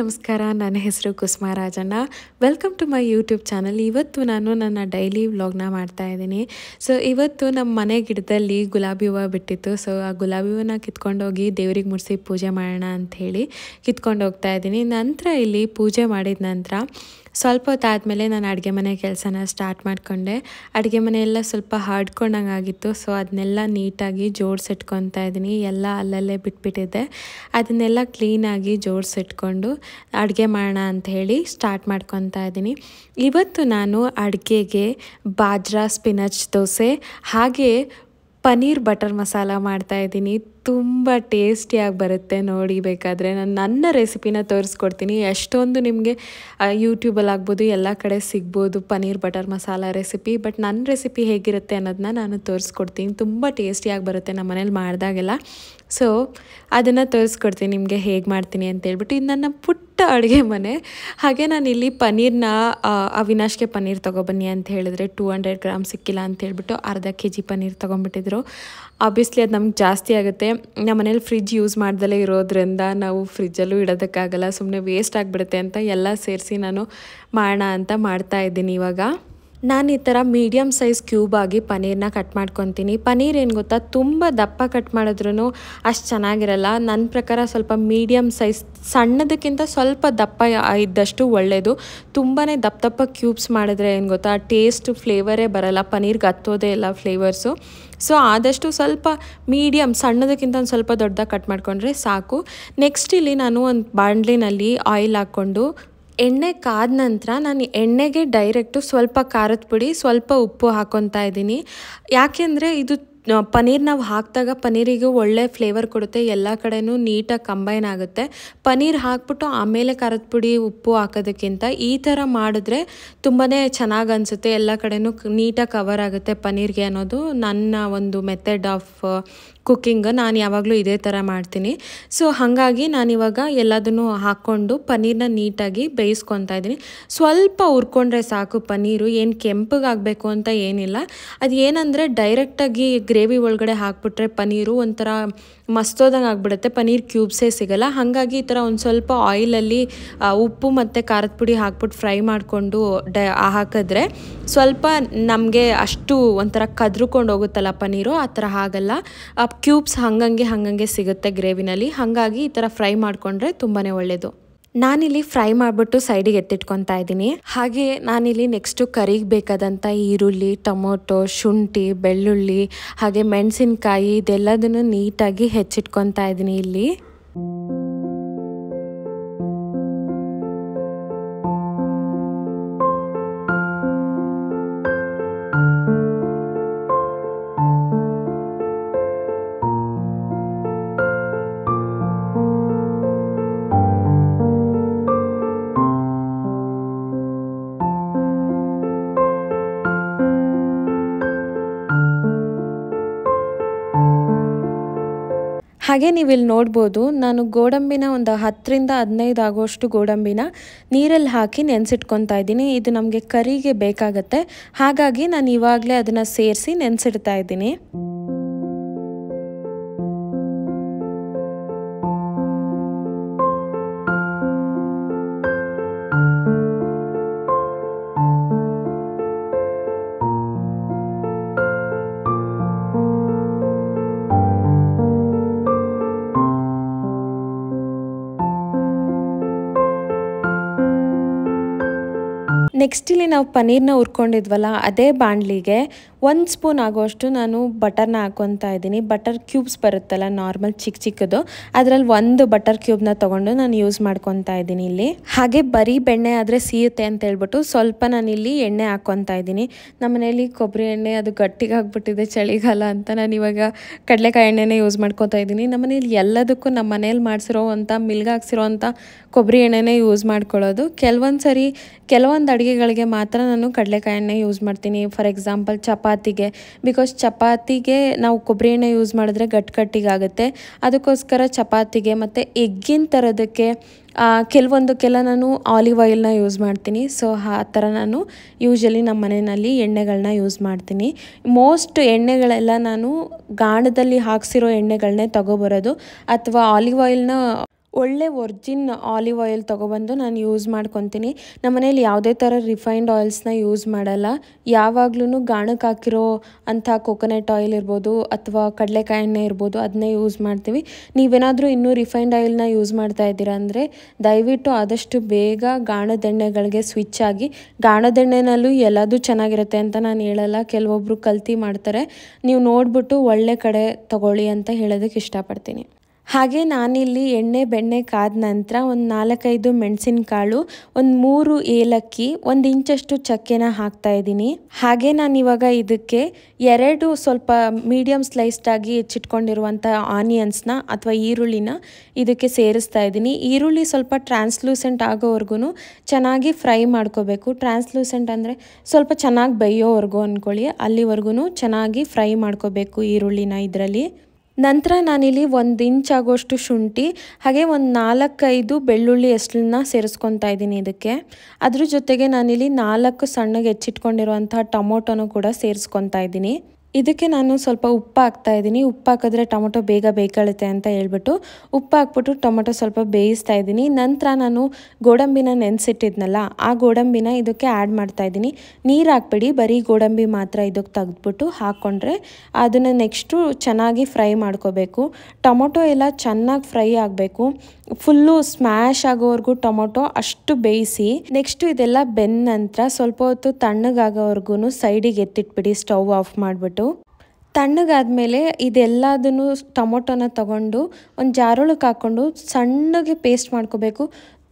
ನಮಸ್ಕಾರ ನನ್ನ ಹೆಸರು Kusuma Rajanna welcome to my YouTube channel ಇವತ್ತು ನಾನು ನನ್ನ ಡೈಲಿ ವ್ಲಾಗ್ನ ಮಾಡ್ತಾ ಇದ್ದೀನಿ ಸೊ ಇವತ್ತು ನಮ್ಮ ಮನೆ ಗಿಡದಲ್ಲಿ ಗುಲಾಬಿ ಹೂವು ಬಿಟ್ಟಿತ್ತು ಸೊ ಆ ಗುಲಾಬಿ ಹೂವನ್ನ ಕಿತ್ಕೊಂಡೋಗಿ ದೇವ್ರಿಗೆ ಮುಡಿಸಿ ಪೂಜೆ ಮಾಡೋಣ ಅಂಥೇಳಿ ಕಿತ್ಕೊಂಡು ಹೋಗ್ತಾ ಇದ್ದೀನಿ ನಂತರ ಇಲ್ಲಿ ಪೂಜೆ ಮಾಡಿದ ನಂತರ ಸ್ವಲ್ಪ ಹೊತ್ತಾದಮೇಲೆ ನಾನು ಅಡುಗೆ ಮನೆ ಕೆಲಸನ ಸ್ಟಾರ್ಟ್ ಮಾಡಿಕೊಂಡೆ ಅಡುಗೆ ಮನೆಯೆಲ್ಲ ಸ್ವಲ್ಪ ಹಾಡ್ಕೊಂಡಂಗೆ ಆಗಿತ್ತು ಸೊ ಅದನ್ನೆಲ್ಲ ನೀಟಾಗಿ ಜೋಡಿಸಿಟ್ಕೊತಾ ಇದ್ದೀನಿ ಎಲ್ಲ ಅಲ್ಲಲ್ಲೇ ಬಿಟ್ಬಿಟ್ಟಿದ್ದೆ ಅದನ್ನೆಲ್ಲ ಕ್ಲೀನಾಗಿ ಜೋಡಿಸಿಟ್ಕೊಂಡು ಅಡುಗೆ ಮಾಡೋಣ ಅಂತ ಹೇಳಿ ಸ್ಟಾರ್ಟ್ ಮಾಡ್ಕೊತಾ ಇದ್ದೀನಿ ಇವತ್ತು ನಾನು ಅಡುಗೆಗೆ ಬಾಜ್ರಾ ಸ್ಪಿನಚ್ ದೋಸೆ ಹಾಗೆ ಪನ್ನೀರ್ ಬಟರ್ ಮಸಾಲ ಮಾಡ್ತಾ ತುಂಬ ಟೇಸ್ಟಿಯಾಗಿ ಬರುತ್ತೆ ನೋಡಿ ಬೇಕಾದರೆ ನಾನು ನನ್ನ ರೆಸಿಪಿನ ತೋರಿಸ್ಕೊಡ್ತೀನಿ ಎಷ್ಟೊಂದು ನಿಮಗೆ ಯೂಟ್ಯೂಬಲ್ಲಿ ಆಗ್ಬೋದು ಎಲ್ಲ ಕಡೆ ಸಿಗ್ಬೋದು paneer butter masala recipe but ನನ್ನ ರೆಸಿಪಿ ಹೇಗಿರುತ್ತೆ ಅನ್ನೋದನ್ನ ನಾನು ತೋರಿಸ್ಕೊಡ್ತೀನಿ ತುಂಬ ಟೇಸ್ಟಿಯಾಗಿ ಬರುತ್ತೆ ನಮ್ಮ ಮನೇಲಿ ಮಾಡಿದಾಗೆಲ್ಲ ಸೊ ಅದನ್ನು ತೋರಿಸ್ಕೊಡ್ತೀನಿ ನಿಮಗೆ ಹೇಗೆ ಮಾಡ್ತೀನಿ ಅಂತೇಳ್ಬಿಟ್ಟು ಇದು ನನ್ನ ಪುಟ್ಟ ಅಡುಗೆ ಮನೆ ಹಾಗೆ ನಾನು ಇಲ್ಲಿ ಪನ್ನೀರ್ನ ಅವಿನಾಶ್ಗೆ ಪನ್ನೀರ್ ತೊಗೊಬನ್ನಿ ಅಂತ ಹೇಳಿದ್ರೆ ಟೂ ಹಂಡ್ರೆಡ್ ಗ್ರಾಮ್ ಸಿಕ್ಕಿಲ್ಲ ಅಂತ ಹೇಳ್ಬಿಟ್ಟು ಅರ್ಧ ಕೆ ಜಿ ಪನ್ನೀರ್ ತೊಗೊಂಬಿಟ್ಟಿದ್ರು ಆಬ್ವಿಯಸ್ಲಿ ಅದು ನಮ್ಗೆ ಜಾಸ್ತಿ ಆಗುತ್ತೆ ನಮ್ಮ ಮನೇಲಿ ಫ್ರಿಜ್ ಯೂಸ್ ಮಾಡ್ದಲೇ ಇರೋದ್ರಿಂದ ನಾವು ಫ್ರಿಜ್ಜಲ್ಲೂ ಇಡೋದಕ್ಕಾಗಲ್ಲ ಸುಮ್ಮನೆ ವೇಸ್ಟ್ ಆಗಿಬಿಡುತ್ತೆ ಅಂತ ಎಲ್ಲ ಸೇರಿಸಿ ನಾನು ಮಾಡೋಣ ಅಂತ ಮಾಡ್ತಾ ಇದ್ದೀನಿ ಇವಾಗ ನಾನು ಈ ಥರ ಮೀಡಿಯಮ್ ಸೈಜ್ ಕ್ಯೂಬ್ ಆಗಿ ಪನೀರ್ನ ಕಟ್ ಮಾಡ್ಕೊತೀನಿ ಪನೀರ್ ಏನು ಗೊತ್ತಾ ತುಂಬ ದಪ್ಪ ಕಟ್ ಮಾಡಿದ್ರೂ ಅಷ್ಟು ಚೆನ್ನಾಗಿರಲ್ಲ ನನ್ನ ಪ್ರಕಾರ ಸ್ವಲ್ಪ ಮೀಡಿಯಮ್ ಸೈಜ್ ಸಣ್ಣದಕ್ಕಿಂತ ಸ್ವಲ್ಪ ದಪ್ಪ ಇದ್ದಷ್ಟು ಒಳ್ಳೆಯದು ತುಂಬಾ ದಪ್ಪ ದಪ್ಪ ಕ್ಯೂಬ್ಸ್ ಮಾಡಿದ್ರೆ ಏನು ಗೊತ್ತಾ ಟೇಸ್ಟ್ ಫ್ಲೇವರೇ ಬರಲ್ಲ ಪನೀರ್ಗೆ ಹತ್ತೋದೇ ಇಲ್ಲ ಫ್ಲೇವರ್ಸು ಸೊ ಆದಷ್ಟು ಸ್ವಲ್ಪ ಮೀಡಿಯಮ್ ಸಣ್ಣದಕ್ಕಿಂತ ಒಂದು ಸ್ವಲ್ಪ ದೊಡ್ಡದಾಗಿ ಕಟ್ ಮಾಡಿಕೊಂಡ್ರೆ ಸಾಕು ನೆಕ್ಸ್ಟ್ ಇಲ್ಲಿ ನಾನು ಒಂದು ಬಾಂಡ್ಲಿನಲ್ಲಿ ಆಯಿಲ್ ಹಾಕ್ಕೊಂಡು ಎಣ್ಣೆ ಕಾದ ನಂತರ ನಾನು ಎಣ್ಣೆಗೆ ಡೈರೆಕ್ಟು ಸ್ವಲ್ಪ ಖಾರದ ಪುಡಿ ಸ್ವಲ್ಪ ಉಪ್ಪು ಹಾಕೊತಾ ಇದ್ದೀನಿ ಯಾಕೆಂದರೆ ಇದು ಪನೀರ್ ನಾವು ಹಾಕಿದಾಗ ಪನೀರಿಗೆ ಒಳ್ಳೆ ಫ್ಲೇವರ್ ಕೊಡುತ್ತೆ ಎಲ್ಲ ಕಡೆಯೂ ನೀಟಾಗಿ ಕಂಬೈನ್ ಆಗುತ್ತೆ ಪನೀರ್ ಹಾಕ್ಬಿಟ್ಟು ಆಮೇಲೆ ಖಾರದ ಪುಡಿ ಉಪ್ಪು ಹಾಕೋದಕ್ಕಿಂತ ಈ ಥರ ಮಾಡಿದ್ರೆ ತುಂಬಾ ಚೆನ್ನಾಗಿ ಅನಿಸುತ್ತೆ ಎಲ್ಲ ಕಡೆಯೂ ನೀಟಾಗಿ ಕವರ್ ಆಗುತ್ತೆ ಪನೀರ್ಗೆ ಅನ್ನೋದು ನನ್ನ ಒಂದು ಮೆಥಡ್ ಆಫ್ ಕುಕ್ಕಿಂಗ್ ನಾನು ಯಾವಾಗಲೂ ಇದೇ ಥರ ಮಾಡ್ತೀನಿ ಸೊ ಹಾಗಾಗಿ ನಾನಿವಾಗ ಎಲ್ಲದನ್ನು ಹಾಕ್ಕೊಂಡು ಪನ್ನೀರನ್ನ ನೀಟಾಗಿ ಬೇಯಿಸ್ಕೊತಾ ಇದ್ದೀನಿ ಸ್ವಲ್ಪ ಹುರ್ಕೊಂಡ್ರೆ ಸಾಕು ಪನ್ನೀರು ಏನು ಕೆಂಪಗಾಗಬೇಕು ಅಂತ ಏನಿಲ್ಲ ಅದು ಏನಂದರೆ ಡೈರೆಕ್ಟಾಗಿ ಗ್ರೇವಿ ಒಳಗಡೆ ಹಾಕ್ಬಿಟ್ರೆ ಪನ್ನೀರು ಒಂಥರ ಮಸ್ತೋದಂಗೆ ಆಗಿಬಿಡುತ್ತೆ ಪನ್ನೀರ್ ಕ್ಯೂಬ್ಸೇ ಸಿಗಲ್ಲ ಹಾಗಾಗಿ ಈ ಥರ ಒಂದು ಸ್ವಲ್ಪ ಆಯಿಲಲ್ಲಿ ಉಪ್ಪು ಮತ್ತು ಖಾರದ ಪುಡಿ ಹಾಕ್ಬಿಟ್ಟು ಫ್ರೈ ಮಾಡಿಕೊಂಡು ಡ ಹಾಕಿದ್ರೆ ಸ್ವಲ್ಪ ನಮಗೆ ಅಷ್ಟು ಒಂಥರ ಕದ್ರುಕೊಂಡು ಹೋಗುತ್ತಲ್ಲ ಪನ್ನೀರು ಆ ಥರ ಆಗಲ್ಲ ಕ್ಯೂಬ್ಸ್ ಹಂಗಂಗೆ ಹಂಗಂಗೆ ಸಿಗುತ್ತೆ ಗ್ರೇವಿನಲ್ಲಿ ಹಾಗಾಗಿ ಈ ಥರ ಫ್ರೈ ಮಾಡಿಕೊಂಡ್ರೆ ತುಂಬಾ ಒಳ್ಳೆಯದು ನಾನಿಲ್ಲಿ ಫ್ರೈ ಮಾಡಿಬಿಟ್ಟು ಸೈಡಿಗೆ ಎತ್ತಿಟ್ಕೊತಾ ಇದ್ದೀನಿ ಹಾಗೆ ನಾನಿಲ್ಲಿ ನೆಕ್ಸ್ಟು ಕರಿಗೆ ಬೇಕಾದಂಥ ಈರುಳ್ಳಿ ಟೊಮೊಟೊ ಶುಂಠಿ ಬೆಳ್ಳುಳ್ಳಿ ಹಾಗೆ ಮೆಣಸಿನ್ಕಾಯಿ ಇದೆಲ್ಲದನ್ನು ನೀಟಾಗಿ ಹೆಚ್ಚಿಟ್ಕೊತಾ ಇದ್ದೀನಿ ಇಲ್ಲಿ ಹಾಗೆ ನೀವು ಇಲ್ಲಿ ನೋಡ್ಬೋದು ನಾನು ಗೋಡಂಬಿನ ಒಂದು ಹತ್ತರಿಂದ ಹದಿನೈದು ಆಗೋಷ್ಟು ಗೋಡಂಬಿನ ನೀರಲ್ಲಿ ಹಾಕಿ ನೆನೆಸಿಟ್ಕೊತಾ ಇದ್ದೀನಿ ಇದು ನಮಗೆ ಕರಿಗೆ ಬೇಕಾಗತ್ತೆ ಹಾಗಾಗಿ ನಾನು ಇವಾಗಲೇ ಅದನ್ನು ಸೇರಿಸಿ ನೆನೆಸಿಡ್ತಾ ಇದ್ದೀನಿ ನೆಕ್ಸ್ಟ್ ಇಲ್ಲಿ ನಾವು ಪನ್ನೀರ್ನ ಹುರ್ಕೊಂಡಿದ್ವಲ್ಲ ಅದೇ ಬಾಣಲಿಗೆ ಒಂದು ಸ್ಪೂನ್ ಆಗೋಷ್ಟು ನಾನು ಬಟರ್ನ ಹಾಕೊತಾ ಇದ್ದೀನಿ ಬಟರ್ ಕ್ಯೂಬ್ಸ್ ಬರುತ್ತಲ್ಲ ನಾರ್ಮಲ್ ಚಿಕ್ಕ ಚಿಕ್ಕದು ಅದರಲ್ಲಿ ಒಂದು ಬಟರ್ ಕ್ಯೂಬ್ನ ತೊಗೊಂಡು ನಾನು ಯೂಸ್ ಮಾಡ್ಕೊತಾ ಇದ್ದೀನಿ ಇಲ್ಲಿ ಹಾಗೆ ಬರೀ ಬೆಣ್ಣೆ ಆದರೆ ಸೀಯುತ್ತೆ ಅಂತ ಹೇಳ್ಬಿಟ್ಟು ಸ್ವಲ್ಪ ನಾನಿಲ್ಲಿ ಎಣ್ಣೆ ಹಾಕ್ಕೊತಾ ಇದ್ದೀನಿ ನಮ್ಮನೇಲಿ ಕೊಬ್ಬರಿ ಎಣ್ಣೆ ಅದು ಗಟ್ಟಿಗೆ ಗಟ್ಟಿಗಾಗ್ಬಿಟ್ಟಿದೆ ಚಳಿಗಾಲ ಅಂತ ನಾನು ಇವಾಗ ಕಡಲೆಕಾಯಿ ಎಣ್ಣೆನೇ ಯೂಸ್ ಮಾಡ್ಕೊತಾ ಇದ್ದೀನಿ ನಮ್ಮನೇಲಿ ಎಲ್ಲದಕ್ಕೂ ನಮ್ಮ ಮನೇಲಿ ಮಾಡಿಸಿರೋ ಅಂಥ ಮಿಲ್ಗಾಕ್ಸಿರೋ ಅಂಥ ಕೊಬ್ಬರಿ ಎಣ್ಣೆನೇ ಯೂಸ್ ಮಾಡ್ಕೊಳ್ಳೋದು ಕೆಲವೊಂದು ಸರಿ ಕೆಲವೊಂದು ಅಡುಗೆ ಅಡುಗೆಗಳಿಗೆ ಮಾತ್ರ ನಾನು ಕಡಲೆಕಾಯನ್ನ ಯೂಸ್ ಮಾಡ್ತೀನಿ ಫಾರ್ ಎಕ್ಸಾಂಪಲ್ ಚಪಾತಿಗೆ ಬಿಕಾಸ್ ಚಪಾತಿಗೆ ನಾವು ಕೊಬ್ಬರಿ ಎಣ್ಣೆ ಯೂಸ್ ಮಾಡಿದ್ರೆ ಗಟ್ಕಟ್ಟಿಗಾಗುತ್ತೆ ಅದಕ್ಕೋಸ್ಕರ ಚಪಾತಿಗೆ ಮತ್ತು ಎಗ್ಗಿನ ಥರದಕ್ಕೆ ಕೆಲವೊಂದಕ್ಕೆಲ್ಲ ನಾನು ಆಲಿವ್ ಆಯಿಲ್ನ ಯೂಸ್ ಮಾಡ್ತೀನಿ ಸೊ ಆ ಥರ ನಾನು ಯೂಶ್ವಲಿ ನಮ್ಮ ಮನೆಯಲ್ಲಿ ಎಣ್ಣೆಗಳನ್ನ ಯೂಸ್ ಮಾಡ್ತೀನಿ ಮೋಸ್ಟ್ ಎಣ್ಣೆಗಳೆಲ್ಲ ನಾನು ಗಾಣದಲ್ಲಿ ಹಾಕ್ಸಿರೋ ಎಣ್ಣೆಗಳನ್ನೇ ತೊಗೊಬರೋದು ಅಥವಾ ಆಲಿವ್ ಆಯಿಲ್ನ ಒಳ್ಳೆ ಒರ್ಜಿನ್ ಆಲಿವ್ ಆಯಿಲ್ ತೊಗೊಬಂದು ನಾನು ಯೂಸ್ ಮಾಡ್ಕೊತೀನಿ ನಮ್ಮ ಮನೇಲಿ ಯಾವುದೇ ಥರ ರಿಫೈನ್ಡ್ ಆಯಿಲ್ಸ್ನ ಯೂಸ್ ಮಾಡಲ್ಲ ಯಾವಾಗ್ಲೂ ಗಾಣಕ್ಕೆ ಹಾಕಿರೋ ಅಂಥ ಕೋಕೊನಟ್ ಆಯಿಲ್ ಇರ್ಬೋದು ಅಥವಾ ಕಡಲೆಕಾಯಿ ಎಣ್ಣೆ ಇರ್ಬೋದು ಅದನ್ನೇ ಯೂಸ್ ಮಾಡ್ತೀವಿ ನೀವೇನಾದರೂ ಇನ್ನೂ ರಿಫೈನ್ಡ್ ಆಯಿಲ್ನ ಯೂಸ್ ಮಾಡ್ತಾ ಇದ್ದೀರಾ ಅಂದರೆ ದಯವಿಟ್ಟು ಆದಷ್ಟು ಬೇಗ ಗಾಣದೆಣ್ಣೆಗಳಿಗೆ ಸ್ವಿಚ್ ಆಗಿ ಗಾಣದೆಣ್ಣೆನಲ್ಲೂ ಎಲ್ಲದೂ ಚೆನ್ನಾಗಿರುತ್ತೆ ಅಂತ ನಾನು ಹೇಳಲ್ಲ ಕೆಲವೊಬ್ಬರು ಕಲ್ತಿ ಮಾಡ್ತಾರೆ ನೀವು ನೋಡಿಬಿಟ್ಟು ಒಳ್ಳೆ ಕಡೆ ತಗೊಳ್ಳಿ ಅಂತ ಹೇಳೋದಕ್ಕೆ ಇಷ್ಟಪಡ್ತೀನಿ ಹಾಗೆ ನಾನಿಲ್ಲಿ ಎಣ್ಣೆ ಬೆಣ್ಣೆ ಕಾದ ನಂತರ ಒಂದು ನಾಲ್ಕೈದು ಮೆಣಸಿನಕಾಳು ಒಂದು ಮೂರು ಏಲಕ್ಕಿ ಒಂದು ಇಂಚಷ್ಟು ಚಕ್ಕೆನ ಹಾಕ್ತಾ ಇದ್ದೀನಿ ಹಾಗೆ ಇವಾಗ ಇದಕ್ಕೆ ಎರಡು ಸ್ವಲ್ಪ ಮೀಡಿಯಮ್ ಸ್ಲೈಸ್ಡಾಗಿ ಹೆಚ್ಚಿಟ್ಕೊಂಡಿರುವಂಥ ಆನಿಯನ್ಸ್ನ ಅಥವಾ ಈರುಳ್ಳಿನ ಇದಕ್ಕೆ ಸೇರಿಸ್ತಾ ಇದ್ದೀನಿ ಈರುಳ್ಳಿ ಸ್ವಲ್ಪ ಟ್ರಾನ್ಸ್ಲೂಸೆಂಟ್ ಆಗೋವರೆಗೂ ಚೆನ್ನಾಗಿ ಫ್ರೈ ಮಾಡ್ಕೋಬೇಕು ಟ್ರಾನ್ಸ್ಲೂಸೆಂಟ್ ಅಂದರೆ ಸ್ವಲ್ಪ ಚೆನ್ನಾಗಿ ಬೇಯೋವರೆಗೂ ಅಂದ್ಕೊಳ್ಳಿ ಅಲ್ಲಿವರೆಗೂ ಚೆನ್ನಾಗಿ ಫ್ರೈ ಮಾಡ್ಕೋಬೇಕು ಈರುಳ್ಳಿನ ಇದರಲ್ಲಿ ನಂತರ ನಾನಿಲ್ಲಿ ಒಂದು ಇಂಚ್ ಆಗೋಷ್ಟು ಶುಂಠಿ ಹಾಗೆ ಒಂದು ನಾಲ್ಕೈದು ಬೆಳ್ಳುಳ್ಳಿ ಹೆಸಳನ್ನ ಸೇರಿಸ್ಕೊತಾ ಇದ್ದೀನಿ ಇದಕ್ಕೆ ಅದ್ರ ಜೊತೆಗೆ ನಾನಿಲ್ಲಿ ನಾಲ್ಕು ಸಣ್ಣಗೆ ಹೆಚ್ಚಿಟ್ಕೊಂಡಿರುವಂಥ ಟೊಮೊಟೊನು ಕೂಡ ಸೇರಿಸ್ಕೊತಾ ಇದ್ದೀನಿ ಇದಕ್ಕೆ ನಾನು ಸ್ವಲ್ಪ ಉಪ್ಪು ಹಾಕ್ತಾ ಇದ್ದೀನಿ ಉಪ್ಪು ಹಾಕಿದ್ರೆ ಟೊಮೊಟೊ ಬೇಗ ಬೇಕಳುತ್ತೆ ಅಂತ ಹೇಳ್ಬಿಟ್ಟು ಉಪ್ಪು ಹಾಕ್ಬಿಟ್ಟು ಟೊಮೊಟೊ ಸ್ವಲ್ಪ ಬೇಯಿಸ್ತಾ ಇದ್ದೀನಿ ನಂತರ ನಾನು ಗೋಡಂಬಿನ ನೆನೆಸಿಟ್ಟಿದ್ನಲ್ಲ ಆ ಗೋಡಂಬಿನ ಇದಕ್ಕೆ ಆ್ಯಡ್ ಮಾಡ್ತಾ ಇದ್ದೀನಿ ನೀರು ಹಾಕ್ಬಿಡಿ ಬರೀ ಗೋಡಂಬಿ ಮಾತ್ರ ಇದಕ್ಕೆ ತೆಗೆದ್ಬಿಟ್ಟು ಹಾಕ್ಕೊಂಡ್ರೆ ಅದನ್ನು ನೆಕ್ಸ್ಟು ಚೆನ್ನಾಗಿ ಫ್ರೈ ಮಾಡ್ಕೋಬೇಕು ಟೊಮೊಟೊ ಎಲ್ಲ ಚೆನ್ನಾಗಿ ಫ್ರೈ ಆಗಬೇಕು ಫುಲ್ಲು ಸ್ಮ್ಯಾಶ್ ಆಗೋವರೆಗೂ ಟೊಮೊಟೊ ಅಷ್ಟು ಬೇಯಿಸಿ ನೆಕ್ಸ್ಟು ಇದೆಲ್ಲ ಬೆಂದ ನಂತರ ಸ್ವಲ್ಪ ಹೊತ್ತು ತಣ್ಣಗಾಗೋವರೆಗೂ ಸೈಡಿಗೆ ಎತ್ತಿಟ್ಬಿಡಿ ಸ್ಟವ್ ಆಫ್ ಮಾಡಿಬಿಟ್ಟು ತಣ್ಣಗಾದಮೇಲೆ ಇದೆಲ್ಲದನ್ನು ಟೊಮೊಟೊನ ತಗೊಂಡು ಒಂದು ಜಾರೋಳಕ್ಕೆ ಹಾಕ್ಕೊಂಡು ಸಣ್ಣಗೆ ಪೇಸ್ಟ್ ಮಾಡ್ಕೋಬೇಕು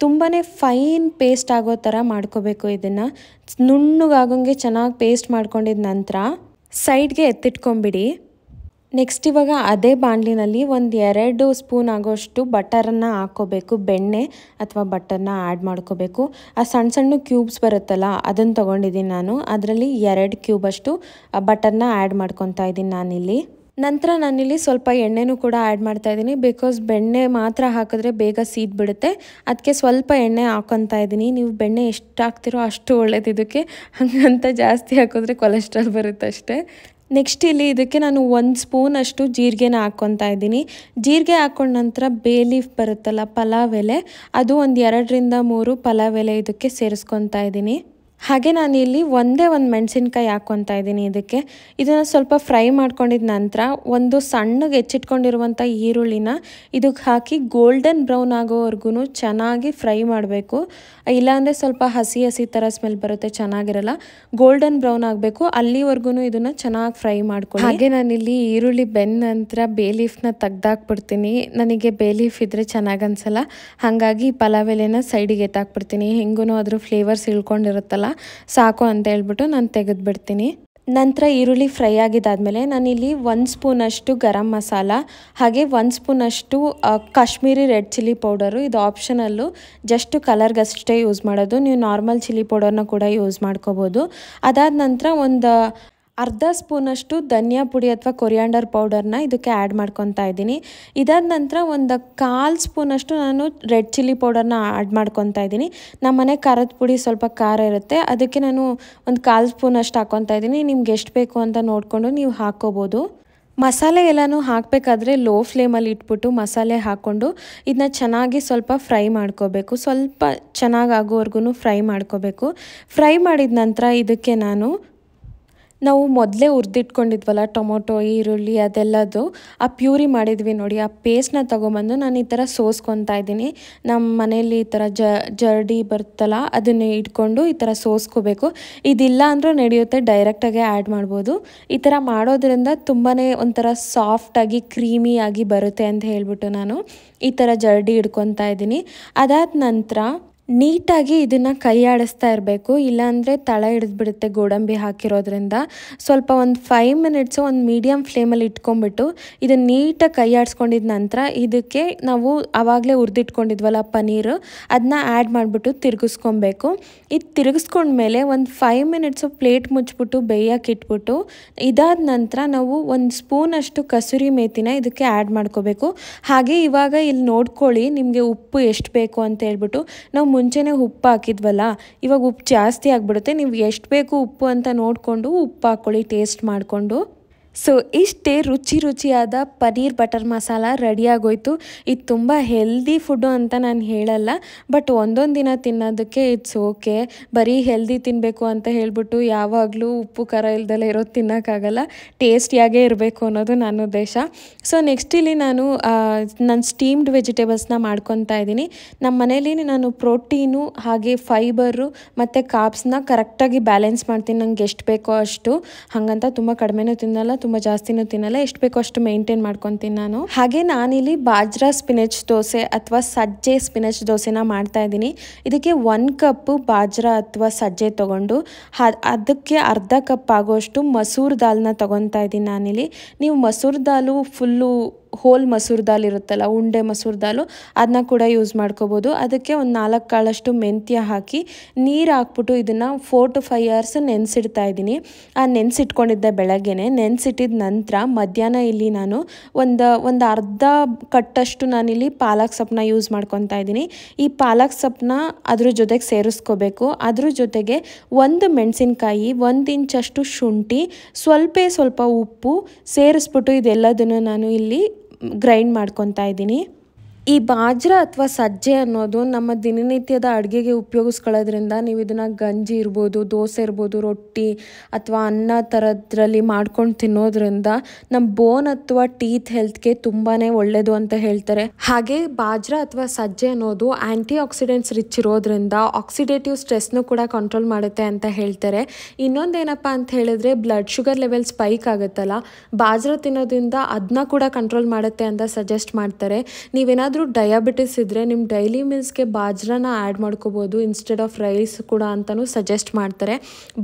ತುಂಬಾ ಫೈನ್ ಪೇಸ್ಟ್ ಆಗೋ ಥರ ಮಾಡ್ಕೋಬೇಕು ಇದನ್ನು ನುಣ್ಣಗಾಗೋಂಗೆ ಚೆನ್ನಾಗಿ ಪೇಸ್ಟ್ ಮಾಡ್ಕೊಂಡಿದ ನಂತರ ಸೈಡ್ಗೆ ಎತ್ತಿಟ್ಕೊಂಬಿಡಿ ನೆಕ್ಸ್ಟ್ ಇವಾಗ ಅದೇ ಬಾಣಲಿನಲ್ಲಿ ಒಂದು ಎರಡು ಸ್ಪೂನ್ ಆಗೋಷ್ಟು ಬಟರನ್ನು ಹಾಕ್ಕೋಬೇಕು ಬೆಣ್ಣೆ ಅಥವಾ ಬಟರನ್ನ ಆ್ಯಡ್ ಮಾಡ್ಕೋಬೇಕು ಆ ಸಣ್ಣ ಸಣ್ಣ ಕ್ಯೂಬ್ಸ್ ಬರುತ್ತಲ್ಲ ಅದನ್ನು ತೊಗೊಂಡಿದ್ದೀನಿ ನಾನು ಅದರಲ್ಲಿ ಎರಡು ಕ್ಯೂಬಷ್ಟು ಬಟರ್ನ ಆ್ಯಡ್ ಮಾಡ್ಕೊತಾ ಇದ್ದೀನಿ ನಾನಿಲ್ಲಿ ನಂತರ ನಾನಿಲ್ಲಿ ಸ್ವಲ್ಪ ಎಣ್ಣೆನೂ ಕೂಡ ಆ್ಯಡ್ ಮಾಡ್ತಾ ಇದ್ದೀನಿ ಬಿಕಾಸ್ ಬೆಣ್ಣೆ ಮಾತ್ರ ಹಾಕಿದ್ರೆ ಬೇಗ ಸೀದ್ ಬಿಡುತ್ತೆ ಅದಕ್ಕೆ ಸ್ವಲ್ಪ ಎಣ್ಣೆ ಹಾಕೊತಾ ಇದ್ದೀನಿ ನೀವು ಬೆಣ್ಣೆ ಎಷ್ಟು ಹಾಕ್ತಿರೋ ಅಷ್ಟು ಒಳ್ಳೇದು ಇದಕ್ಕೆ ಹಾಗಂತ ಜಾಸ್ತಿ ಹಾಕಿದ್ರೆ ಕೊಲೆಸ್ಟ್ರಾಲ್ ಬರುತ್ತೆ ಅಷ್ಟೇ ನೆಕ್ಸ್ಟ್ ಇಲ್ಲಿ ಇದಕ್ಕೆ ನಾನು ಒಂದು ಸ್ಪೂನಷ್ಟು ಜೀರಿಗೆನ ಹಾಕ್ಕೊತಾ ಇದ್ದೀನಿ ಜೀರಿಗೆ ಹಾಕ್ಕೊಂಡ ನಂತರ ಬೇ ಲೀಫ್ ಬರುತ್ತಲ್ಲ ಪಲಾವ್ ಎಲೆ ಅದು ಒಂದು ಎರಡರಿಂದ ಮೂರು ಪಲಾವ್ ಎಲೆ ಇದಕ್ಕೆ ಸೇರಿಸ್ಕೊತಾ ಇದ್ದೀನಿ ಹಾಗೆ ನಾನು ಇಲ್ಲಿ ಒಂದೇ ಒಂದು ಮೆಣಸಿನ್ಕಾಯಿ ಹಾಕ್ಕೊತಾ ಇದ್ದೀನಿ ಇದಕ್ಕೆ ಇದನ್ನು ಸ್ವಲ್ಪ ಫ್ರೈ ಮಾಡ್ಕೊಂಡಿದ ನಂತರ ಒಂದು ಸಣ್ಣಗೆ ಹೆಚ್ಚಿಟ್ಕೊಂಡಿರುವಂಥ ಈರುಳ್ಳಿನ ಇದಕ್ಕೆ ಹಾಕಿ ಗೋಲ್ಡನ್ ಬ್ರೌನ್ ಆಗೋವರೆಗೂ ಚೆನ್ನಾಗಿ ಫ್ರೈ ಮಾಡಬೇಕು ಇಲ್ಲಾಂದರೆ ಸ್ವಲ್ಪ ಹಸಿ ಹಸಿ ಥರ ಸ್ಮೆಲ್ ಬರುತ್ತೆ ಚೆನ್ನಾಗಿರಲ್ಲ ಗೋಲ್ಡನ್ ಬ್ರೌನ್ ಆಗಬೇಕು ಅಲ್ಲಿವರೆಗೂ ಇದನ್ನು ಚೆನ್ನಾಗಿ ಫ್ರೈ ಮಾಡ್ಕೊಂಡು ಹಾಗೆ ನಾನಿಲ್ಲಿ ಈರುಳ್ಳಿ ಬೆಂದ ನಂತರ ಬೇಲೀಫ್ನ ತೆಗ್ದಾಕ್ಬಿಡ್ತೀನಿ ನನಗೆ ಬೇಲೀಫ್ ಇದ್ದರೆ ಚೆನ್ನಾಗಿ ಅನ್ಸಲ್ಲ ಹಾಗಾಗಿ ಪಲಾವ್ ಎಲೆನ ಸೈಡಿಗೆ ಎತ್ತಾಕ್ಬಿಡ್ತೀನಿ ಹೆಂಗೂ ಅದ್ರ ಫ್ಲೇವರ್ಸ್ ಇಳ್ಕೊಂಡಿರುತ್ತಲ್ಲ ಸಾಕು ಅಂತ ಹೇಳ್ಬಿಟ್ಟು ನಾನು ತೆಗೆದುಬಿಡ್ತೀನಿ ನಂತರ ಈರುಳ್ಳಿ ಫ್ರೈ ಆಗಿದ್ದಾದಮೇಲೆ ನಾನಿಲ್ಲಿ ಒಂದು ಸ್ಪೂನಷ್ಟು ಗರಂ ಮಸಾಲ ಹಾಗೆ ಒಂದು ಸ್ಪೂನಷ್ಟು ಕಾಶ್ಮೀರಿ ರೆಡ್ ಚಿಲ್ಲಿ ಪೌಡರು ಇದು ಆಪ್ಷನಲ್ಲು ಜಸ್ಟ್ ಕಲರ್ಗಷ್ಟೇ ಯೂಸ್ ಮಾಡೋದು ನೀವು ನಾರ್ಮಲ್ ಚಿಲ್ಲಿ ಪೌಡರ್ನ ಕೂಡ ಯೂಸ್ ಮಾಡ್ಕೋಬೋದು ಅದಾದ ನಂತರ ಒಂದು ಅರ್ಧ ಸ್ಪೂನಷ್ಟು ಧನಿಯಾ ಪುಡಿ ಅಥವಾ ಕೊರಿಯಾಂಡರ್ ಪೌಡರ್ನ ಇದಕ್ಕೆ ಆ್ಯಡ್ ಮಾಡ್ಕೊತಾ ಇದ್ದೀನಿ ಇದಾದ ನಂತರ ಒಂದು ಕಾಲು ಸ್ಪೂನಷ್ಟು ನಾನು ರೆಡ್ ಚಿಲ್ಲಿ ಪೌಡರ್ನ ಆ್ಯಡ್ ಮಾಡ್ಕೊತಾ ಇದ್ದೀನಿ ನಮ್ಮ ಮನೆ ಖಾರದ ಪುಡಿ ಸ್ವಲ್ಪ ಖಾರ ಇರುತ್ತೆ ಅದಕ್ಕೆ ನಾನು ಒಂದು ಕಾಲು ಸ್ಪೂನಷ್ಟು ಹಾಕ್ಕೊತಾ ಇದ್ದೀನಿ ನಿಮ್ಗೆ ಎಷ್ಟು ಬೇಕು ಅಂತ ನೋಡಿಕೊಂಡು ನೀವು ಹಾಕ್ಕೋಬೋದು ಮಸಾಲೆ ಎಲ್ಲನೂ ಹಾಕಬೇಕಾದ್ರೆ ಲೋ ಫ್ಲೇಮಲ್ಲಿ ಇಟ್ಬಿಟ್ಟು ಮಸಾಲೆ ಹಾಕ್ಕೊಂಡು ಇದನ್ನ ಚೆನ್ನಾಗಿ ಸ್ವಲ್ಪ ಫ್ರೈ ಮಾಡ್ಕೋಬೇಕು ಸ್ವಲ್ಪ ಚೆನ್ನಾಗಿ ಆಗೋವರೆಗೂ ಫ್ರೈ ಮಾಡ್ಕೋಬೇಕು ಫ್ರೈ ಮಾಡಿದ ನಂತರ ಇದಕ್ಕೆ ನಾನು ನಾವು ಮೊದಲೇ ಉರಿದಿಟ್ಕೊಂಡಿದ್ವಲ್ಲ ಟೊಮೊಟೊ ಈರುಳ್ಳಿ ಅದೆಲ್ಲದು ಆ ಪ್ಯೂರಿ ಮಾಡಿದ್ವಿ ನೋಡಿ ಆ ಪೇಸ್ಟ್ನ ತೊಗೊಂಬಂದು ನಾನು ಈ ಥರ ಸೋಸ್ಕೊತಾ ಇದ್ದೀನಿ ನಮ್ಮ ಮನೆಯಲ್ಲಿ ಈ ಥರ ಜ ಜರ್ಡಿ ಬರುತ್ತಲ್ಲ ಅದನ್ನು ಇಟ್ಕೊಂಡು ಈ ಥರ ಸೋಸ್ಕೋಬೇಕು ಇದಿಲ್ಲ ಅಂದರೂ ನಡೆಯುತ್ತೆ ಡೈರೆಕ್ಟಾಗಿ ಆ್ಯಡ್ ಮಾಡ್ಬೋದು ಈ ಥರ ಮಾಡೋದ್ರಿಂದ ತುಂಬಾ ಒಂಥರ ಸಾಫ್ಟಾಗಿ ಕ್ರೀಮಿಯಾಗಿ ಬರುತ್ತೆ ಅಂತ ಹೇಳಿಬಿಟ್ಟು ನಾನು ಈ ಥರ ಜರ್ಡಿ ಹಿಡ್ಕೊತಾ ಇದ್ದೀನಿ ಅದಾದ ನಂತರ ನೀಟಾಗಿ ಇದನ್ನು ಕೈಯಾಡಿಸ್ತಾ ಇರಬೇಕು ಇಲ್ಲಾಂದರೆ ತಳ ಹಿಡಿದ್ಬಿಡುತ್ತೆ ಗೋಡಂಬಿ ಹಾಕಿರೋದ್ರಿಂದ ಸ್ವಲ್ಪ ಒಂದು ಫೈವ್ ಮಿನಿಟ್ಸು ಒಂದು ಮೀಡಿಯಮ್ ಫ್ಲೇಮಲ್ಲಿ ಇಟ್ಕೊಂಡ್ಬಿಟ್ಟು ಇದನ್ನು ನೀಟಾಗಿ ಕೈಯಾಡಿಸ್ಕೊಂಡಿದ ನಂತರ ಇದಕ್ಕೆ ನಾವು ಆವಾಗಲೇ ಹುರಿದಿಟ್ಕೊಂಡಿದ್ವಲ್ಲ ಪನೀರು ಅದನ್ನ ಆ್ಯಡ್ ಮಾಡಿಬಿಟ್ಟು ತಿರುಗಿಸ್ಕೊಬೇಕು ಇದು ತಿರುಗಿಸ್ಕೊಂಡ್ಮೇಲೆ ಒಂದು ಫೈವ್ ಮಿನಿಟ್ಸು ಪ್ಲೇಟ್ ಮುಚ್ಚಿಬಿಟ್ಟು ಬೇಯಕ್ಕೆ ಇಟ್ಬಿಟ್ಟು ಇದಾದ ನಂತರ ನಾವು ಒಂದು ಸ್ಪೂನಷ್ಟು ಕಸೂರಿ ಮೇತಿನ ಇದಕ್ಕೆ ಆ್ಯಡ್ ಮಾಡ್ಕೋಬೇಕು ಹಾಗೆ ಇವಾಗ ಇಲ್ಲಿ ನೋಡ್ಕೊಳ್ಳಿ ನಿಮಗೆ ಉಪ್ಪು ಎಷ್ಟು ಬೇಕು ಅಂತ ಹೇಳ್ಬಿಟ್ಟು ನಾವು ಮುಂಚೆನೇ ಉಪ್ಪು ಹಾಕಿದ್ವಲ್ಲ ಇವಾಗ ಉಪ್ಪು ಜಾಸ್ತಿ ಆಗಿಬಿಡುತ್ತೆ ನೀವು ಎಷ್ಟು ಬೇಕು ಉಪ್ಪು ಅಂತ ನೋಡಿಕೊಂಡು ಉಪ್ಪು ಹಾಕ್ಕೊಳ್ಳಿ ಟೇಸ್ಟ್ ಮಾಡಿಕೊಂಡು ಸೊ ಇಷ್ಟೇ ರುಚಿ ರುಚಿಯಾದ ಪನ್ನೀರ್ ಬಟರ್ ಮಸಾಲ ಆಗೋಯ್ತು ಇದು ತುಂಬ ಹೆಲ್ದಿ ಫುಡ್ಡು ಅಂತ ನಾನು ಹೇಳಲ್ಲ ಬಟ್ ಒಂದೊಂದು ದಿನ ತಿನ್ನೋದಕ್ಕೆ ಇಟ್ಸ್ ಓಕೆ ಬರೀ ಹೆಲ್ದಿ ತಿನ್ನಬೇಕು ಅಂತ ಹೇಳಿಬಿಟ್ಟು ಯಾವಾಗಲೂ ಉಪ್ಪು ಖಾರ ಇಲ್ದಲ್ಲ ಇರೋದು ತಿನ್ನೋಕ್ಕಾಗಲ್ಲ ಟೇಸ್ಟಿಯಾಗೇ ಇರಬೇಕು ಅನ್ನೋದು ನನ್ನ ಉದ್ದೇಶ ಸೊ ನೆಕ್ಸ್ಟ್ ಇಲ್ಲಿ ನಾನು ನನ್ನ ಸ್ಟೀಮ್ಡ್ ವೆಜಿಟೇಬಲ್ಸ್ನ ಮಾಡ್ಕೊತಾ ಇದ್ದೀನಿ ನಮ್ಮ ಮನೇಲಿ ನಾನು ಪ್ರೋಟೀನು ಹಾಗೆ ಫೈಬರು ಮತ್ತು ಕಾಪ್ಸ್ನ ಕರೆಕ್ಟಾಗಿ ಬ್ಯಾಲೆನ್ಸ್ ಮಾಡ್ತೀನಿ ನಂಗೆ ಎಷ್ಟು ಬೇಕೋ ಅಷ್ಟು ಹಾಗಂತ ತುಂಬ ಕಡಿಮೆನೂ ತಿನ್ನಲ್ಲ ತುಂಬ ಜಾಸ್ತಿನೂ ತಿನ್ನಲ್ಲ ಎಷ್ಟು ಬೇಕೋ ಅಷ್ಟು ಮೇಂಟೈನ್ ಮಾಡ್ಕೊತೀನಿ ನಾನು ಹಾಗೆ ನಾನಿಲ್ಲಿ ಬಾಜ್ರಾ ಸ್ಪಿನಚ್ ದೋಸೆ ಅಥವಾ ಸಜ್ಜೆ ಸ್ಪಿನಚ್ ದೋಸೆನ ಮಾಡ್ತಾ ಇದ್ದೀನಿ ಇದಕ್ಕೆ ಒನ್ ಕಪ್ಪು ಬಾಜ್ರಾ ಅಥವಾ ಸಜ್ಜೆ ತೊಗೊಂಡು ಅದಕ್ಕೆ ಅರ್ಧ ಕಪ್ ಆಗೋಷ್ಟು ಮಸೂರ್ ದಾಲ್ನ ತೊಗೊತಾ ಇದ್ದೀನಿ ನಾನಿಲ್ಲಿ ನೀವು ಮಸೂರ್ ದಾಲು ಫುಲ್ಲು ಹೋಲ್ ಮಸೂರ್ ದಾಲ್ ಇರುತ್ತಲ್ಲ ಉಂಡೆ ಮಸೂರ್ ದಾಲು ಅದನ್ನ ಕೂಡ ಯೂಸ್ ಮಾಡ್ಕೋಬೋದು ಅದಕ್ಕೆ ಒಂದು ನಾಲ್ಕು ಕಾಳಷ್ಟು ಮೆಂತ್ಯ ಹಾಕಿ ನೀರು ಹಾಕ್ಬಿಟ್ಟು ಇದನ್ನು ಫೋರ್ ಟು ಫೈವ್ ಅವರ್ಸ್ ನೆನೆಸಿಡ್ತಾ ಇದ್ದೀನಿ ಆ ನೆನೆಸಿಟ್ಕೊಂಡಿದ್ದೆ ಬೆಳಗ್ಗೆನೆ ನೆನೆಸಿಟ್ಟಿದ ನಂತರ ಮಧ್ಯಾಹ್ನ ಇಲ್ಲಿ ನಾನು ಒಂದು ಒಂದು ಅರ್ಧ ಕಟ್ಟಷ್ಟು ನಾನಿಲ್ಲಿ ಪಾಲಕ್ ಸೊಪ್ಪನ್ನ ಯೂಸ್ ಮಾಡ್ಕೊತಾ ಇದ್ದೀನಿ ಈ ಪಾಲಕ್ ಸೊಪ್ಪನ್ನ ಅದ್ರ ಜೊತೆಗೆ ಸೇರಿಸ್ಕೋಬೇಕು ಅದ್ರ ಜೊತೆಗೆ ಒಂದು ಮೆಣಸಿನ್ಕಾಯಿ ಒಂದು ಇಂಚಷ್ಟು ಶುಂಠಿ ಸ್ವಲ್ಪ ಸ್ವಲ್ಪ ಉಪ್ಪು ಸೇರಿಸ್ಬಿಟ್ಟು ಇದೆಲ್ಲದನ್ನು ನಾನು ಇಲ್ಲಿ ಗ್ರೈಂಡ್ ಮಾಡ್ಕೊತಾ ಇದ್ದೀನಿ ಈ ಬಾಜ್ರ ಅಥವಾ ಸಜ್ಜೆ ಅನ್ನೋದು ನಮ್ಮ ದಿನನಿತ್ಯದ ಅಡುಗೆಗೆ ಉಪಯೋಗಿಸ್ಕೊಳ್ಳೋದ್ರಿಂದ ನೀವು ಇದನ್ನು ಗಂಜಿ ಇರ್ಬೋದು ದೋಸೆ ಇರ್ಬೋದು ರೊಟ್ಟಿ ಅಥವಾ ಅನ್ನ ಥರದ್ರಲ್ಲಿ ಮಾಡ್ಕೊಂಡು ತಿನ್ನೋದ್ರಿಂದ ನಮ್ಮ ಬೋನ್ ಅಥವಾ ಟೀತ್ ಹೆಲ್ತ್ಗೆ ತುಂಬಾ ಒಳ್ಳೆಯದು ಅಂತ ಹೇಳ್ತಾರೆ ಹಾಗೆ ಬಾಜ್ರ ಅಥವಾ ಸಜ್ಜೆ ಅನ್ನೋದು ಆ್ಯಂಟಿ ಆಕ್ಸಿಡೆಂಟ್ಸ್ ರಿಚ್ ಇರೋದ್ರಿಂದ ಆಕ್ಸಿಡೇಟಿವ್ ಸ್ಟ್ರೆಸ್ನು ಕೂಡ ಕಂಟ್ರೋಲ್ ಮಾಡುತ್ತೆ ಅಂತ ಹೇಳ್ತಾರೆ ಇನ್ನೊಂದೇನಪ್ಪ ಅಂತ ಹೇಳಿದ್ರೆ ಬ್ಲಡ್ ಶುಗರ್ ಲೆವೆಲ್ ಸ್ಪೈಕ್ ಆಗುತ್ತಲ್ಲ ಬಾಜ್ರ ತಿನ್ನೋದ್ರಿಂದ ಅದನ್ನ ಕೂಡ ಕಂಟ್ರೋಲ್ ಮಾಡುತ್ತೆ ಅಂತ ಸಜೆಸ್ಟ್ ಮಾಡ್ತಾರೆ ನೀವೇನಾದ್ರೂ ಆದರೂ ಡಯಾಬಿಟಿಸ್ ಇದ್ದರೆ ನಿಮ್ಮ ಡೈಲಿ ಮೀಲ್ಸ್ಗೆ ಬಾಜ್ರಾನ ಆ್ಯಡ್ ಮಾಡ್ಕೋಬೋದು ಇನ್ಸ್ಟೆಡ್ ಆಫ್ ರೈಸ್ ಕೂಡ ಅಂತಲೂ ಸಜೆಸ್ಟ್ ಮಾಡ್ತಾರೆ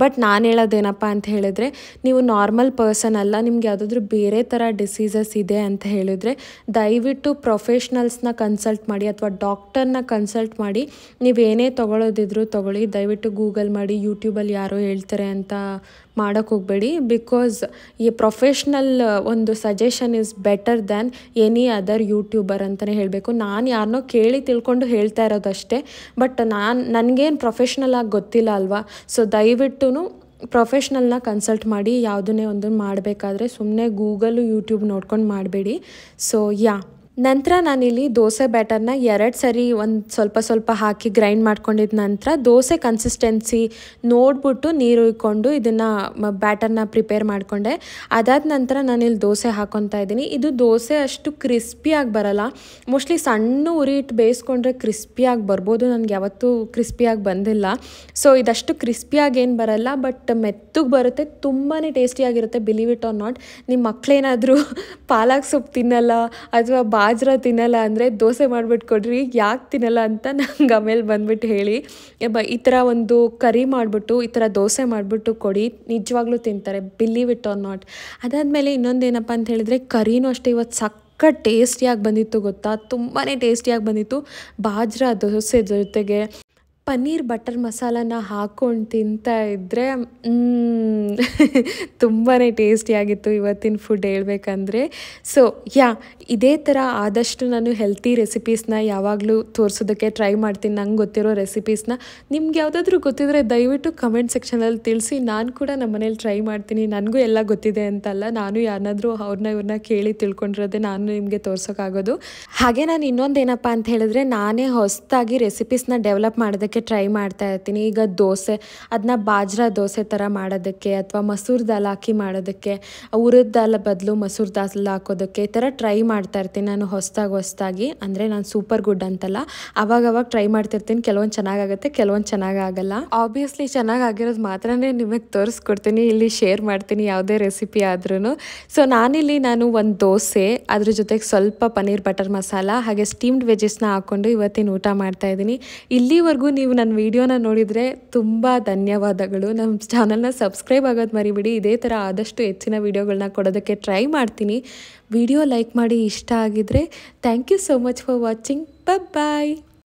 ಬಟ್ ನಾನು ಹೇಳೋದೇನಪ್ಪ ಅಂತ ಹೇಳಿದರೆ ನೀವು ನಾರ್ಮಲ್ ಪರ್ಸನ್ ಅಲ್ಲ ನಿಮ್ಗೆ ಯಾವುದಾದ್ರೂ ಬೇರೆ ಥರ ಡಿಸೀಸಸ್ ಇದೆ ಅಂತ ಹೇಳಿದರೆ ದಯವಿಟ್ಟು ಪ್ರೊಫೆಷ್ನಲ್ಸ್ನ ಕನ್ಸಲ್ಟ್ ಮಾಡಿ ಅಥವಾ ಡಾಕ್ಟರ್ನ ಕನ್ಸಲ್ಟ್ ಮಾಡಿ ನೀವೇನೇ ತೊಗೊಳೋದಿದ್ರು ತೊಗೊಳ್ಳಿ ದಯವಿಟ್ಟು ಗೂಗಲ್ ಮಾಡಿ ಯೂಟ್ಯೂಬಲ್ಲಿ ಯಾರೋ ಹೇಳ್ತಾರೆ ಅಂತ ಮಾಡೋಕ್ಕೆ ಹೋಗಬೇಡಿ ಬಿಕಾಸ್ ಈ ಪ್ರೊಫೆಷ್ನಲ್ ಒಂದು suggestion is better than any other YouTuber ಅಂತಲೇ ಹೇಳಬೇಕು ನಾನು ಯಾರನ್ನೋ ಕೇಳಿ ತಿಳ್ಕೊಂಡು ಹೇಳ್ತಾ ಇರೋದಷ್ಟೇ ಬಟ್ ನಾನು ನನಗೇನು ಪ್ರೊಫೆಷ್ನಲ್ ಆಗಿ ಗೊತ್ತಿಲ್ಲ ಅಲ್ವಾ ಸೊ ದಯವಿಟ್ಟು ಪ್ರೊಫೆಷ್ನಲ್ನ ಕನ್ಸಲ್ಟ್ ಮಾಡಿ ಯಾವುದನ್ನೇ ಒಂದನ್ನು ಮಾಡಬೇಕಾದ್ರೆ ಸುಮ್ಮನೆ ಗೂಗಲು ಯೂಟ್ಯೂಬ್ ನೋಡ್ಕೊಂಡು ಮಾಡಬೇಡಿ ಸೊ ಯಾ ನಂತರ ನಾನಿಲ್ಲಿ ದೋಸೆ ಬ್ಯಾಟರ್ನ ಎರಡು ಸರಿ ಒಂದು ಸ್ವಲ್ಪ ಸ್ವಲ್ಪ ಹಾಕಿ ಗ್ರೈಂಡ್ ಮಾಡ್ಕೊಂಡಿದ್ದ ನಂತರ ದೋಸೆ ಕನ್ಸಿಸ್ಟೆನ್ಸಿ ನೋಡಿಬಿಟ್ಟು ನೀರು ಉಯ್ಕೊಂಡು ಇದನ್ನು ಬ್ಯಾಟರ್ನ ಪ್ರಿಪೇರ್ ಮಾಡಿಕೊಂಡೆ ಅದಾದ ನಂತರ ನಾನಿಲ್ಲಿ ದೋಸೆ ಹಾಕೊತಾ ಇದ್ದೀನಿ ಇದು ದೋಸೆ ಅಷ್ಟು ಕ್ರಿಸ್ಪಿಯಾಗಿ ಬರಲ್ಲ ಮೋಸ್ಟ್ಲಿ ಸಣ್ಣ ಉರಿ ಇಟ್ಟು ಬೇಯಿಸ್ಕೊಂಡ್ರೆ ಕ್ರಿಸ್ಪಿಯಾಗಿ ಬರ್ಬೋದು ನನಗೆ ಯಾವತ್ತೂ ಕ್ರಿಸ್ಪಿಯಾಗಿ ಬಂದಿಲ್ಲ ಸೊ ಇದಷ್ಟು ಕ್ರಿಸ್ಪಿಯಾಗಿ ಏನು ಬರಲ್ಲ ಬಟ್ ಮೆತ್ತಗೆ ಬರುತ್ತೆ ತುಂಬಾ ಟೇಸ್ಟಿಯಾಗಿರುತ್ತೆ ಬಿಲೀವ್ ಇಟ್ ಆರ್ ನಾಟ್ ನಿಮ್ಮ ಮಕ್ಕಳೇನಾದರೂ ಪಾಲಕ್ ಸೊಪ್ಪು ತಿನ್ನಲ್ಲ ಅಥವಾ ಬಾ ಬಾಜ್ರ ತಿನ್ನಲ್ಲ ಅಂದರೆ ದೋಸೆ ಮಾಡಿಬಿಟ್ಟು ಕೊಡ್ರಿ ಯಾಕೆ ತಿನ್ನಲ್ಲ ಅಂತ ನಂಗೆ ಆಮೇಲೆ ಬಂದ್ಬಿಟ್ಟು ಹೇಳಿ ಬ ಈ ಥರ ಒಂದು ಕರಿ ಮಾಡಿಬಿಟ್ಟು ಈ ಥರ ದೋಸೆ ಮಾಡಿಬಿಟ್ಟು ಕೊಡಿ ನಿಜವಾಗ್ಲೂ ತಿಂತಾರೆ ಬಿಲೀವ್ ಇಟ್ ಆರ್ ನಾಟ್ ಅದಾದಮೇಲೆ ಇನ್ನೊಂದೇನಪ್ಪ ಅಂತ ಹೇಳಿದ್ರೆ ಕರಿನೂ ಅಷ್ಟೇ ಇವತ್ತು ಸಕ್ ಟೇಸ್ಟಿಯಾಗಿ ಬಂದಿತ್ತು ಗೊತ್ತಾ ತುಂಬಾ ಟೇಸ್ಟಿಯಾಗಿ ಬಂದಿತ್ತು ಬಾಜ್ರ ದೋಸೆ ಜೊತೆಗೆ ಪನ್ನೀರ್ ಬಟರ್ ಮಸಾಲನ ಹಾಕ್ಕೊಂಡು ತಿಂತಾ ಇದ್ದರೆ ತುಂಬಾ ಟೇಸ್ಟಿಯಾಗಿತ್ತು ಇವತ್ತಿನ ಫುಡ್ ಹೇಳಬೇಕಂದ್ರೆ ಸೊ ಯಾ ಇದೇ ಥರ ಆದಷ್ಟು ನಾನು ಹೆಲ್ತಿ ರೆಸಿಪೀಸ್ನ ಯಾವಾಗಲೂ ತೋರಿಸೋದಕ್ಕೆ ಟ್ರೈ ಮಾಡ್ತೀನಿ ನಂಗೆ ಗೊತ್ತಿರೋ ರೆಸಿಪೀಸ್ನ ನಿಮ್ಗೆ ಯಾವುದಾದ್ರೂ ಗೊತ್ತಿದ್ರೆ ದಯವಿಟ್ಟು ಕಮೆಂಟ್ ಸೆಕ್ಷನಲ್ಲಿ ತಿಳಿಸಿ ನಾನು ಕೂಡ ನಮ್ಮ ಮನೇಲಿ ಟ್ರೈ ಮಾಡ್ತೀನಿ ನನಗೂ ಎಲ್ಲ ಗೊತ್ತಿದೆ ಅಂತಲ್ಲ ನಾನು ಯಾರಾದರೂ ಅವ್ರನ್ನ ಇವ್ರನ್ನ ಕೇಳಿ ತಿಳ್ಕೊಂಡಿರೋದೆ ನಾನು ನಿಮಗೆ ತೋರ್ಸೋಕ್ಕಾಗೋದು ಹಾಗೆ ನಾನು ಇನ್ನೊಂದೇನಪ್ಪ ಅಂತ ಹೇಳಿದ್ರೆ ನಾನೇ ಹೊಸದಾಗಿ ರೆಸಿಪೀಸ್ನ ಡೆವಲಪ್ ಮಾಡೋದಕ್ಕೆ ಮಾಡೋದಕ್ಕೆ ಟ್ರೈ ಮಾಡ್ತಾ ಇರ್ತೀನಿ ಈಗ ದೋಸೆ ಅದನ್ನ ಬಾಜ್ರಾ ದೋಸೆ ಥರ ಮಾಡೋದಕ್ಕೆ ಅಥವಾ ಮಸೂರ್ ದಾಲ್ ಹಾಕಿ ಮಾಡೋದಕ್ಕೆ ಉರಿದ ದಾಲ್ ಬದಲು ಮಸೂರ್ ದಾಲ್ ಹಾಕೋದಕ್ಕೆ ಈ ಥರ ಟ್ರೈ ಮಾಡ್ತಾ ಇರ್ತೀನಿ ನಾನು ಹೊಸ್ದಾಗಿ ಹೊಸ್ದಾಗಿ ಅಂದರೆ ನಾನು ಸೂಪರ್ ಗುಡ್ ಅಂತಲ್ಲ ಅವಾಗವಾಗ ಟ್ರೈ ಮಾಡ್ತಿರ್ತೀನಿ ಕೆಲವೊಂದು ಚೆನ್ನಾಗಾಗುತ್ತೆ ಕೆಲವೊಂದು ಚೆನ್ನಾಗಾಗಲ್ಲ ಆಬ್ವಿಯಸ್ಲಿ ಚೆನ್ನಾಗಾಗಿರೋದು ಮಾತ್ರ ನಿಮಗೆ ತೋರಿಸ್ಕೊಡ್ತೀನಿ ಇಲ್ಲಿ ಶೇರ್ ಮಾಡ್ತೀನಿ ಯಾವುದೇ ರೆಸಿಪಿ ಆದ್ರೂ ಸೊ ನಾನಿಲ್ಲಿ ನಾನು ಒಂದು ದೋಸೆ ಅದ್ರ ಜೊತೆಗೆ ಸ್ವಲ್ಪ ಪನ್ನೀರ್ ಬಟರ್ ಮಸಾಲ ಹಾಗೆ ಸ್ಟೀಮ್ಡ್ ವೆಜಸ್ನ ಹಾಕ್ಕೊಂಡು ಇವತ್ತಿನ ಊಟ ಮಾಡ್ತಾ ಇದ್ದೀನಿ ಇಲ್ಲಿವರೆಗೂ ನೀವು ನೀವು ನನ್ನ ವೀಡಿಯೋನ ನೋಡಿದರೆ ತುಂಬ ಧನ್ಯವಾದಗಳು ನಮ್ಮ ಚಾನಲ್ನ ಸಬ್ಸ್ಕ್ರೈಬ್ ಆಗೋದು ಮರಿಬಿಡಿ ಇದೇ ಥರ ಆದಷ್ಟು ಹೆಚ್ಚಿನ ವೀಡಿಯೋಗಳನ್ನ ಕೊಡೋದಕ್ಕೆ ಟ್ರೈ ಮಾಡ್ತೀನಿ ವಿಡಿಯೋ ಲೈಕ್ ಮಾಡಿ ಇಷ್ಟ ಆಗಿದರೆ thank you so much for watching bye